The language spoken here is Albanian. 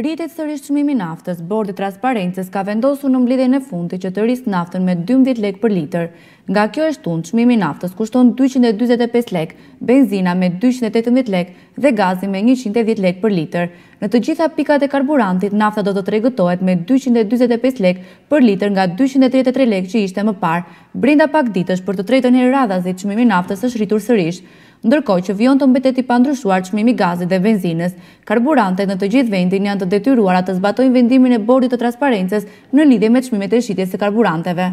Rritet së rishqmimi naftës, Bordi Transparencës ka vendosu në mblidhe në fundi që të rrisë naftën me 12 lek për liter. Nga kjo e shtunë, qmimi naftës kushton 225 lek, benzina me 218 lek dhe gazi me 110 lek për liter. Në të gjitha pikat e karburantit, nafta do të tregëtohet me 225 lek për liter nga 233 lek që ishte më parë, brenda pak ditësh për të tretën herë radhazit çmimi i naftës është rritur sërish. Ndërkohë që vijon të mbetet i pandryshuar çmimi i gazit dhe benzinës, karburantet në të gjithë vendin janë të detyruara të zbatojnë vendimin e bordit të transparencës në lidhje me çmimet e shitjes së karburanteve.